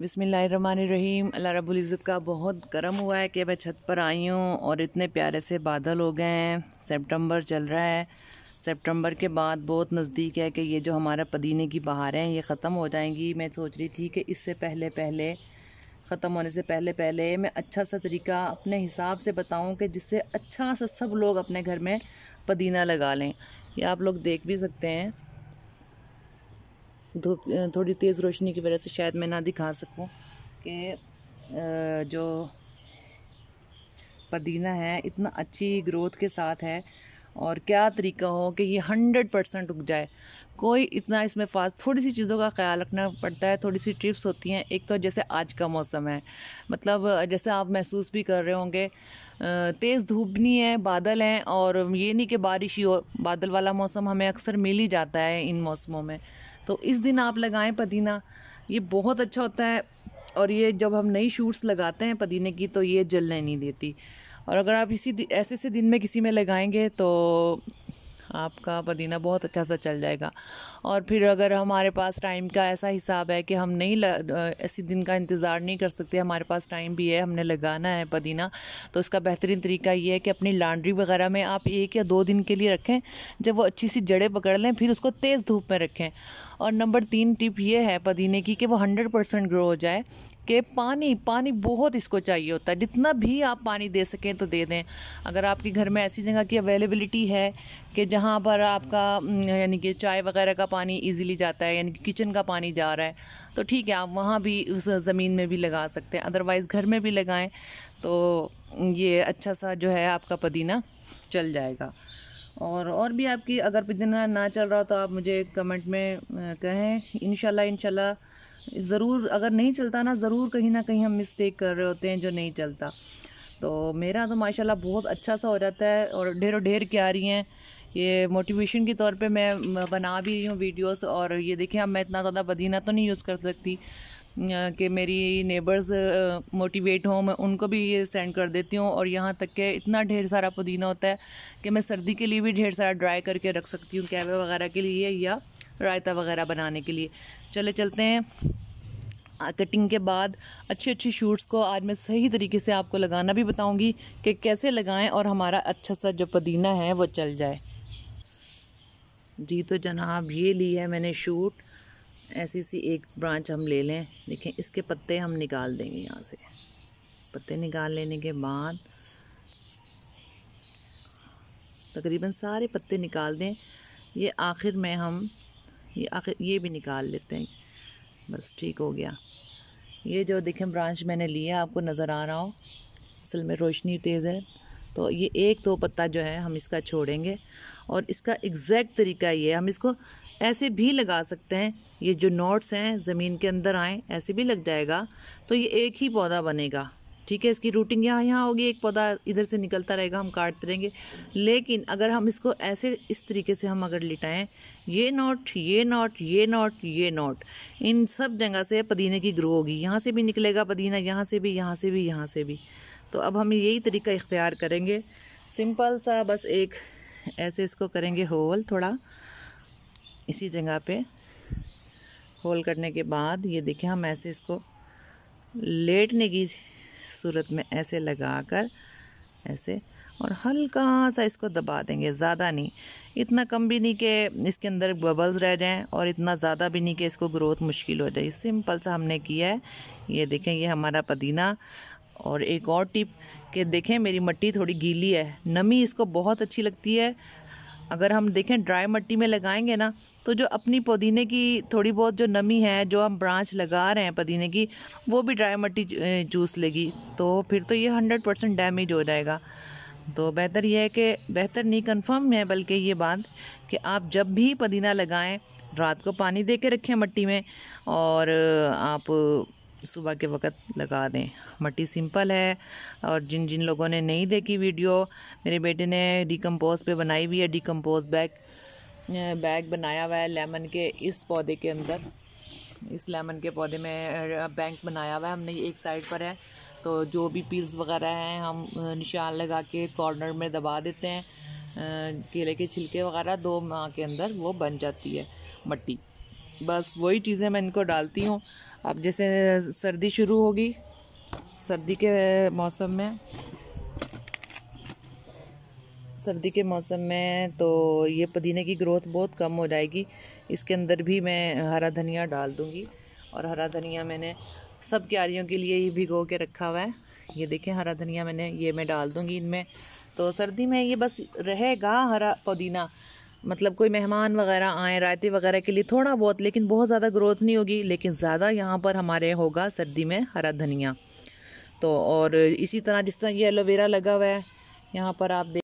बिसमीम अल्लाह इज़्ज़त का बहुत गर्म हुआ है कि मैं छत पर आई हूँ और इतने प्यारे से बादल हो गए हैं सितंबर चल रहा है सितंबर के बाद बहुत नज़दीक है कि ये जो हमारा पदीने की बहारें हैं ये ख़त्म हो जाएंगी मैं सोच रही थी कि इससे पहले पहले ख़त्म होने से पहले पहले मैं अच्छा सा तरीका अपने हिसाब से बताऊँ कि जिससे अच्छा सा सब लोग अपने घर में पदीना लगा लें ये आप लोग देख भी सकते हैं धूप थोड़ी तेज़ रोशनी की वजह से शायद मैं ना दिखा सकूँ कि जो पदीना है इतना अच्छी ग्रोथ के साथ है और क्या तरीका हो कि ये हंड्रेड परसेंट उग जाए कोई इतना इसमें फास्ट थोड़ी सी चीज़ों का ख्याल रखना पड़ता है थोड़ी सी ट्रिप्स होती हैं एक तो जैसे आज का मौसम है मतलब जैसे आप महसूस भी कर रहे होंगे तेज़ धूप नहीं है बादल हैं और ये नहीं कि बारिश ही हो बादल वाला मौसम हमें अक्सर मिल ही जाता है इन मौसमों में तो इस दिन आप लगाएं पदीना ये बहुत अच्छा होता है और ये जब हम नई शूट्स लगाते हैं पदीने की तो ये जलने नहीं देती और अगर आप इसी ऐसे से दिन में किसी में लगाएंगे तो आपका पदीना बहुत अच्छा सा चल जाएगा और फिर अगर हमारे पास टाइम का ऐसा हिसाब है कि हम नहीं ऐसी दिन का इंतज़ार नहीं कर सकते हमारे पास टाइम भी है हमने लगाना है पदीना तो इसका बेहतरीन तरीका ये है कि अपनी लॉन्ड्री वगैरह में आप एक या दो दिन के लिए रखें जब वो अच्छी सी जड़ें पकड़ लें फिर उसको तेज़ धूप में रखें और नंबर तीन टिप ये है पदीने की कि वो हंड्रेड परसेंट ग्रो हो जाए कि पानी पानी बहुत इसको चाहिए होता है जितना भी आप पानी दे सकें तो दे दें अगर आपके घर में ऐसी जगह की अवेलेबिलिटी है कि जहाँ पर आपका हम्म, यानी कि चाय वगैरह का पानी इजीली जाता है यानी कि किचन का पानी जा रहा है तो ठीक है आप वहाँ भी उस ज़मीन में भी लगा सकते हैं अदरवाइज़ घर में भी लगाएं तो ये अच्छा सा जो है आपका पदीना चल जाएगा और और भी आपकी अगर पदीना ना चल रहा हो तो आप मुझे कमेंट में कहें इन शाला ज़रूर अगर नहीं चलता ना ज़रूर कहीं ना कहीं हम मिस्टेक कर रहे होते हैं जो नहीं चलता तो मेरा तो माशाल्लाह बहुत अच्छा सा हो जाता है और ढेरों ढेर के आ रही हैं ये मोटिवेशन के तौर पे मैं बना भी रही हूँ वीडियोस और ये देखें अब मैं इतना ज़्यादा बदीना तो नहीं यूज़ कर सकती कि मेरी नेबर्स मोटिवेट हों मैं उनको भी ये सेंड कर देती हूँ और यहाँ तक के इतना ढेर सारा पुदीना होता है कि मैं सर्दी के लिए भी ढेर सारा ड्राई करके रख सकती हूँ कैबे वगैरह के लिए या रायता वगैरह बनाने के लिए चले चलते हैं कटिंग के बाद अच्छी अच्छी शूट्स को आज मैं सही तरीके से आपको लगाना भी बताऊंगी कि कैसे लगाएं और हमारा अच्छा सा जो पदीना है वो चल जाए जी तो जनाब ये ली है मैंने शूट ऐसी सी एक ब्रांच हम ले लें देखें इसके पत्ते हम निकाल देंगे यहाँ से पत्ते निकाल लेने के बाद तकरीबन सारे पत्ते निकाल दें ये आखिर में हम ये आखिर ये भी निकाल लेते हैं बस ठीक हो गया ये जो देखें ब्रांच मैंने लिया आपको नज़र आ रहा हो असल में रोशनी तेज़ है तो ये एक दो तो पत्ता जो है हम इसका छोड़ेंगे और इसका एग्जैक्ट तरीका ये है हम इसको ऐसे भी लगा सकते हैं ये जो नोट्स हैं ज़मीन के अंदर आएँ ऐसे भी लग जाएगा तो ये एक ही पौधा बनेगा ठीक है इसकी रूटिंग यहाँ यहाँ होगी एक पौधा इधर से निकलता रहेगा हम काटते रहेंगे लेकिन अगर हम इसको ऐसे इस तरीके से हम अगर लिटाएँ ये नॉट ये नॉट ये नॉट ये नॉट इन सब जगह से पदीने की ग्रो होगी यहाँ से भी निकलेगा पदीना यहाँ से भी यहाँ से भी यहाँ से भी तो अब हम यही तरीका इख्तियार करेंगे सिंपल सा बस एक ऐसे इसको करेंगे होल थोड़ा इसी जगह पे होल करने के बाद ये देखें हम ऐसे इसको लेटने की सूरत में ऐसे लगा कर ऐसे और हल्का सा इसको दबा देंगे ज़्यादा नहीं इतना कम भी नहीं कि इसके अंदर बबल्स रह जाएं और इतना ज़्यादा भी नहीं कि इसको ग्रोथ मुश्किल हो जाए सिंपल सा हमने किया है ये देखें ये हमारा पदीना और एक और टिप कि देखें मेरी मिट्टी थोड़ी गीली है नमी इसको बहुत अच्छी लगती है अगर हम देखें ड्राई मट्टी में लगाएंगे ना तो जो अपनी पुदीने की थोड़ी बहुत जो नमी है जो हम ब्रांच लगा रहे हैं पुदीने की वो भी ड्राई मट्टी जूस लेगी तो फिर तो ये हंड्रेड परसेंट डैमेज हो जाएगा तो बेहतर यह है कि बेहतर नहीं कंफर्म है बल्कि ये बात कि आप जब भी पुदीना लगाएं रात को पानी दे के रखें मट्टी में और आप सुबह के वक्त लगा दें मट्टी सिंपल है और जिन जिन लोगों ने नहीं देखी वीडियो मेरे बेटे ने डिकम्पोज पे बनाई हुई है डिकम्पोज बैग बैग बनाया हुआ है लेमन के इस पौधे के अंदर इस लेमन के पौधे में बैंक बनाया हुआ है हमने एक साइड पर है तो जो भी पील्स वगैरह हैं हम निशान लगा के कॉर्नर में दबा देते हैं केले के छिलके वगैरह दो माह के अंदर वो बन जाती है मट्टी बस वही चीज़ें मैं इनको डालती हूँ अब जैसे सर्दी शुरू होगी सर्दी के मौसम में सर्दी के मौसम में तो ये पुदीने की ग्रोथ बहुत कम हो जाएगी इसके अंदर भी मैं हरा धनिया डाल दूँगी और हरा धनिया मैंने सब क्यारियों के लिए ही भिगो के रखा हुआ है ये देखें हरा धनिया मैंने ये मैं डाल दूँगी इनमें तो सर्दी में ये बस रहेगा हरा पुदीना मतलब कोई मेहमान वगैरह आए रायते वगैरह के लिए थोड़ा बहुत लेकिन बहुत ज़्यादा ग्रोथ नहीं होगी लेकिन ज़्यादा यहाँ पर हमारे होगा सर्दी में हरा धनिया तो और इसी तरह जिस तरह ये एलोवेरा लगा हुआ है यहाँ पर आप देख